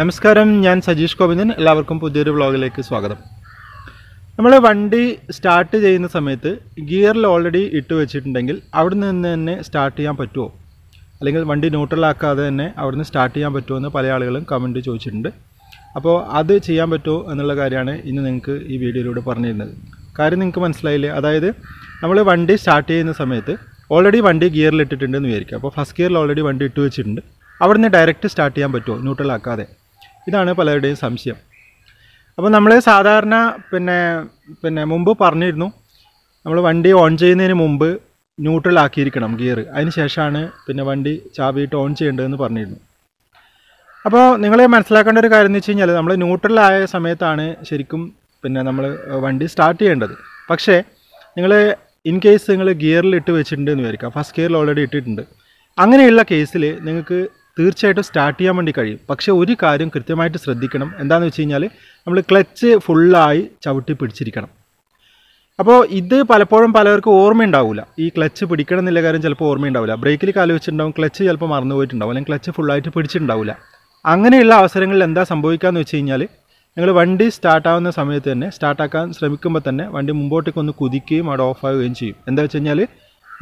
നമസ്കാരം ഞാൻ സജീഷ് ഗോവിന്ദൻ എല്ലാവർക്കും പുതിയൊരു വ്ളോഗിലേക്ക് സ്വാഗതം നമ്മൾ വണ്ടി സ്റ്റാർട്ട് ചെയ്യുന്ന സമയത്ത് ഗിയറിൽ ഓൾറെഡി ഇട്ട് വെച്ചിട്ടുണ്ടെങ്കിൽ അവിടെ നിന്ന് തന്നെ സ്റ്റാർട്ട് ചെയ്യാൻ പറ്റുമോ അല്ലെങ്കിൽ വണ്ടി ന്യൂട്രലാക്കാതെ തന്നെ അവിടെ നിന്ന് സ്റ്റാർട്ട് ചെയ്യാൻ പറ്റുമോ എന്ന് പല ആളുകളും കമൻറ്റ് ചോദിച്ചിട്ടുണ്ട് അപ്പോൾ അത് ചെയ്യാൻ പറ്റുമോ എന്നുള്ള കാര്യമാണ് ഇന്ന് നിങ്ങൾക്ക് ഈ വീഡിയോയിലൂടെ പറഞ്ഞിരുന്നത് കാര്യം നിങ്ങൾക്ക് മനസ്സിലായില്ലേ അതായത് നമ്മൾ വണ്ടി സ്റ്റാർട്ട് ചെയ്യുന്ന സമയത്ത് ഓൾറെഡി വണ്ടി ഗിയറിൽ ഇട്ടിട്ടുണ്ട് എന്ന് വിചാരിക്കുക അപ്പോൾ ഫസ്റ്റ് ഗിയറിൽ ഓൾറെഡി വണ്ടി ഇട്ട് വെച്ചിട്ടുണ്ട് അവിടെ നിന്ന് ഡയറക്റ്റ് സ്റ്റാർട്ട് ചെയ്യാൻ പറ്റുമോ ന്യൂട്രൽ ആക്കാതെ ഇതാണ് പലരുടെയും സംശയം അപ്പോൾ നമ്മൾ സാധാരണ പിന്നെ പിന്നെ മുമ്പ് പറഞ്ഞിരുന്നു നമ്മൾ വണ്ടി ഓൺ ചെയ്യുന്നതിന് മുമ്പ് ന്യൂട്രൽ ആക്കിയിരിക്കണം ഗിയർ അതിന് ശേഷമാണ് പിന്നെ വണ്ടി ചാവിയിട്ട് ഓൺ ചെയ്യേണ്ടതെന്ന് പറഞ്ഞിരുന്നു അപ്പോൾ നിങ്ങൾ മനസ്സിലാക്കേണ്ട ഒരു കാര്യം എന്ന് വെച്ച് കഴിഞ്ഞാൽ നമ്മൾ ന്യൂട്രലായ സമയത്താണ് ശരിക്കും പിന്നെ നമ്മൾ വണ്ടി സ്റ്റാർട്ട് ചെയ്യേണ്ടത് പക്ഷേ നിങ്ങൾ ഇൻ കേസ് നിങ്ങൾ ഗിയറിൽ ഇട്ട് വെച്ചിട്ടുണ്ട് എന്ന് വിചാരിക്കുക ഫസ്റ്റ് ഗിയറിൽ ഓൾറെഡി ഇട്ടിട്ടുണ്ട് അങ്ങനെയുള്ള കേസിൽ നിങ്ങൾക്ക് തീർച്ചയായിട്ടും സ്റ്റാർട്ട് ചെയ്യാൻ വേണ്ടി കഴിയും പക്ഷേ ഒരു കാര്യം കൃത്യമായിട്ട് ശ്രദ്ധിക്കണം എന്താണെന്ന് വെച്ച് കഴിഞ്ഞാൽ നമ്മൾ ക്ലച്ച് ഫുള്ളായി ചവിട്ടി പിടിച്ചിരിക്കണം അപ്പോൾ ഇത് പലപ്പോഴും പലർക്കും ഓർമ്മയുണ്ടാവില്ല ഈ ക്ലച്ച് പിടിക്കണം എന്നുള്ള കാര്യം ചിലപ്പോൾ ഓർമ്മയുണ്ടാവില്ല ബ്രേക്കിൽ കാല് വെച്ചിട്ടുണ്ടാവും ക്ലച്ച് ചിലപ്പോൾ മറന്നു പോയിട്ടുണ്ടാവും അല്ലെങ്കിൽ ക്ലച്ച് ഫുള്ളായിട്ട് പിടിച്ചിട്ടുണ്ടാവില്ല അങ്ങനെയുള്ള അവസരങ്ങളിൽ എന്താ സംഭവിക്കാന്ന് വെച്ച് കഴിഞ്ഞാൽ നിങ്ങൾ വണ്ടി സ്റ്റാർട്ടാവുന്ന സമയത്ത് തന്നെ സ്റ്റാർട്ടാക്കാൻ ശ്രമിക്കുമ്പോൾ തന്നെ വണ്ടി മുമ്പോട്ടേക്ക് ഒന്ന് കുതിക്കുകയും അവിടെ ഓഫാവുകയും ചെയ്യും എന്താ വെച്ച് കഴിഞ്ഞാൽ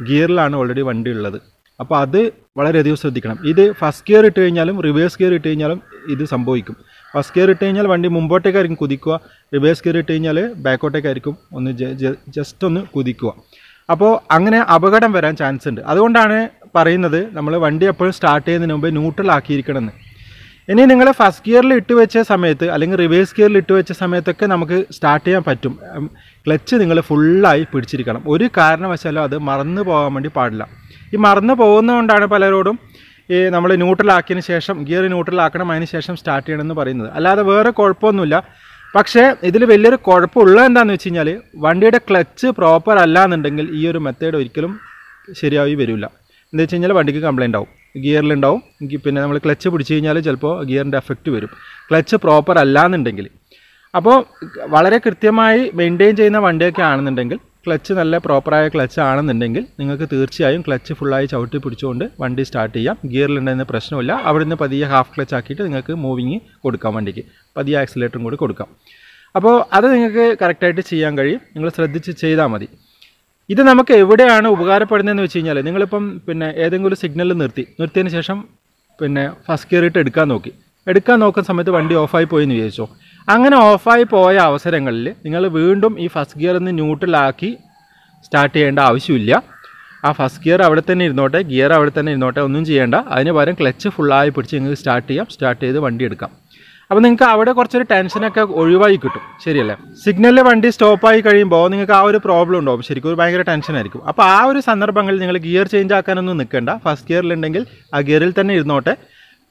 ഗിയറിലാണ് ഓൾറെഡി വണ്ടി ഉള്ളത് അപ്പോൾ അത് വളരെയധികം ശ്രദ്ധിക്കണം ഇത് ഫസ്റ്റ് ഗിയർ ഇട്ട് കഴിഞ്ഞാലും റിവേഴ്സ് ഗിയർ ഇട്ട് കഴിഞ്ഞാലും ഇത് സംഭവിക്കും ഫസ്റ്റ് ഗിയർ ഇട്ട് കഴിഞ്ഞാൽ വണ്ടി മുമ്പോട്ടേക്കായിരിക്കും കുതിക്കുക റിവേഴ്സ് ഗിയർ ഇട്ട് കഴിഞ്ഞാൽ ബാക്കോട്ടേക്കായിരിക്കും ഒന്ന് ജസ്റ്റ് ഒന്ന് കുതിക്കുക അപ്പോൾ അങ്ങനെ അപകടം വരാൻ ചാൻസ് ഉണ്ട് അതുകൊണ്ടാണ് പറയുന്നത് നമ്മൾ വണ്ടി എപ്പോഴും സ്റ്റാർട്ട് ചെയ്യുന്നതിന് മുമ്പ് ന്യൂട്രൽ ആക്കിയിരിക്കണമെന്ന് ഇനി നിങ്ങൾ ഫസ്റ്റ് ഗിയറിൽ ഇട്ട് വെച്ച സമയത്ത് അല്ലെങ്കിൽ റിവേഴ്സ് ഗിയറിൽ ഇട്ട് വെച്ച സമയത്തൊക്കെ നമുക്ക് സ്റ്റാർട്ട് ചെയ്യാൻ പറ്റും ക്ലച്ച് നിങ്ങൾ ഫുള്ളായി പിടിച്ചിരിക്കണം ഒരു കാരണവശാലും അത് മറന്നു പോകാൻ വേണ്ടി പാടില്ല ഈ മറന്നു പോകുന്നതുകൊണ്ടാണ് പലരോടും ഈ നമ്മൾ ന്യൂട്രലാക്കിയതിന് ശേഷം ഗിയർ ന്യൂട്രലാക്കണം അതിന് ശേഷം സ്റ്റാർട്ട് ചെയ്യണമെന്ന് പറയുന്നത് അല്ലാതെ വേറെ കുഴപ്പമൊന്നുമില്ല പക്ഷേ ഇതിൽ വലിയൊരു കുഴപ്പമുള്ളത് എന്താണെന്ന് വെച്ച് കഴിഞ്ഞാൽ വണ്ടിയുടെ ക്ലച്ച് പ്രോപ്പർ അല്ല എന്നുണ്ടെങ്കിൽ ഈ ഒരു മെത്തേഡ് ഒരിക്കലും ശരിയായി വരില്ല എന്താ വെച്ച് കഴിഞ്ഞാൽ വണ്ടിക്ക് കംപ്ലൈൻ്റ് ആവും ഗിയറിലുണ്ടാവും പിന്നെ നമ്മൾ ക്ലച്ച് പിടിച്ച് കഴിഞ്ഞാൽ ചിലപ്പോൾ ഗിയറിൻ്റെ എഫക്റ്റ് വരും ക്ലച്ച് പ്രോപ്പർ അല്ല എന്നുണ്ടെങ്കിൽ അപ്പോൾ വളരെ കൃത്യമായി മെയിൻറ്റെയിൻ ചെയ്യുന്ന വണ്ടിയൊക്കെ ആണെന്നുണ്ടെങ്കിൽ ക്ലച്ച് നല്ല പ്രോപ്പറായ ക്ലച്ച് ആണെന്നുണ്ടെങ്കിൽ നിങ്ങൾക്ക് തീർച്ചയായും ക്ലച്ച് ഫുള്ളായി ചവിട്ടി പിടിച്ചുകൊണ്ട് വണ്ടി സ്റ്റാർട്ട് ചെയ്യാം ഗിയറിലുണ്ടെന്ന് പ്രശ്നമില്ല അവിടെ നിന്ന് പതിയെ ഹാഫ് ക്ലച്ച് ആക്കിയിട്ട് നിങ്ങൾക്ക് മൂവിങ് കൊടുക്കാം വണ്ടിക്ക് പതിയെ ആക്സിലേറ്ററും കൂടി കൊടുക്കാം അപ്പോൾ അത് നിങ്ങൾക്ക് കറക്റ്റായിട്ട് ചെയ്യാൻ കഴിയും നിങ്ങൾ ശ്രദ്ധിച്ച് ചെയ്താൽ മതി ഇത് നമുക്ക് എവിടെയാണ് ഉപകാരപ്പെടുന്നതെന്ന് വെച്ച് കഴിഞ്ഞാൽ നിങ്ങളിപ്പം പിന്നെ ഏതെങ്കിലും ഒരു സിഗ്നൽ നിർത്തി നിർത്തിയതിന് ശേഷം പിന്നെ ഫസ്റ്റ് കയറിയിട്ട് ഇട്ട് എടുക്കാൻ നോക്കി എടുക്കാൻ നോക്കുന്ന സമയത്ത് വണ്ടി ഓഫായി പോയി എന്ന് വിചാരിച്ചോ അങ്ങനെ ഓഫായി പോയ അവസരങ്ങളിൽ നിങ്ങൾ വീണ്ടും ഈ ഫസ്റ്റ് ഗിയർ ഒന്ന് ന്യൂട്രലാക്കി സ്റ്റാർട്ട് ചെയ്യേണ്ട ആവശ്യമില്ല ആ ഫസ്റ്റ് ഗിയർ അവിടെ തന്നെ ഇരുന്നോട്ടെ ഗിയർ അവിടെ തന്നെ ഇരുന്നോട്ടെ ഒന്നും ചെയ്യേണ്ട അതിന് പകരം ക്ലച്ച് ഫുള്ളായി പിടിച്ച് നിങ്ങൾക്ക് സ്റ്റാർട്ട് ചെയ്യാം സ്റ്റാർട്ട് ചെയ്ത് വണ്ടി എടുക്കാം അപ്പോൾ നിങ്ങൾക്ക് അവിടെ കുറച്ചൊരു ടെൻഷനൊക്കെ ഒഴിവായി കിട്ടും ശരിയല്ലേ സിഗ്നലിൽ വണ്ടി സ്റ്റോപ്പായി കഴിയുമ്പോൾ നിങ്ങൾക്ക് ആ ഒരു പ്രോബ്ലം ഉണ്ടാവും ശരിക്കും ഒരു ഭയങ്കര ടെൻഷനായിരിക്കും അപ്പോൾ ആ ഒരു സന്ദർഭങ്ങളിൽ നിങ്ങൾ ഗിയർ ചേഞ്ച് ആക്കാനൊന്നും നിൽക്കേണ്ട ഫസ്റ്റ് ഗിയറിലുണ്ടെങ്കിൽ ആ ഗിയറിൽ തന്നെ ഇരുന്നോട്ടെ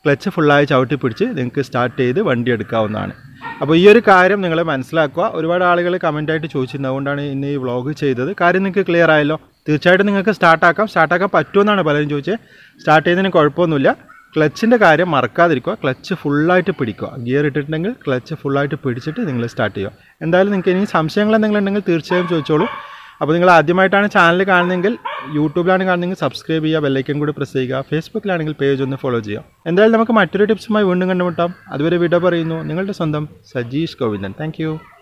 ക്ലച്ച് ഫുള്ളായി ചവിട്ടി പിടിച്ച് നിങ്ങൾക്ക് സ്റ്റാർട്ട് ചെയ്ത് വണ്ടി എടുക്കാവുന്നതാണ് അപ്പോൾ ഈ ഒരു കാര്യം നിങ്ങൾ മനസ്സിലാക്കുക ഒരുപാട് ആളുകൾ കമൻറ്റായിട്ട് ചോദിച്ചിരുന്നത് അതുകൊണ്ടാണ് ഇന്ന് ഈ വ്ളോഗ് ചെയ്തത് കാര്യം നിങ്ങൾക്ക് ക്ലിയർ ആയല്ലോ തീർച്ചയായിട്ടും നിങ്ങൾക്ക് സ്റ്റാർട്ടാക്കാം സ്റ്റാർട്ടാക്കാൻ പറ്റുമെന്നാണ് പലരും ചോദിച്ചത് സ്റ്റാർട്ട് ചെയ്യുന്നതിന് കുഴപ്പമൊന്നുമില്ല ക്ലച്ചിൻ്റെ കാര്യം മറക്കാതിരിക്കുക ക്ലച്ച് ഫുള്ളായിട്ട് പിടിക്കുക ഗിയർ ഇട്ടിട്ടുണ്ടെങ്കിൽ ക്ലച്ച് ഫുള്ളായിട്ട് പിടിച്ചിട്ട് നിങ്ങൾ സ്റ്റാർട്ട് ചെയ്യുക എന്തായാലും നിങ്ങൾക്ക് ഇനി സംശയങ്ങൾ എന്തെങ്കിലും ഉണ്ടെങ്കിൽ തീർച്ചയായും ചോദിച്ചോളൂ അപ്പോൾ നിങ്ങൾ ആദ്യമായിട്ടാണ് ചാനൽ കാണുന്നതെങ്കിൽ യൂട്യൂബിലാണ് കാണുന്നെങ്കിൽ സബ്സ്ക്രൈബ് ചെയ്യുക ബെല്ലൈക്കൻ കൂടി പ്രസ് ചെയ്യുക ഫേസ്ബുക്കിലാണെങ്കിൽ പേജ് ഒന്ന് ഫോളോ ചെയ്യുക എന്തായാലും നമുക്ക് മറ്റൊരു ടിപ്സുമായി വീണ്ടും കണ്ടുമുട്ടാം അതുവരെ വിട പറയുന്നു നിങ്ങളുടെ സ്വന്തം സജീഷ് ഗോവിന്ദൻ താങ്ക്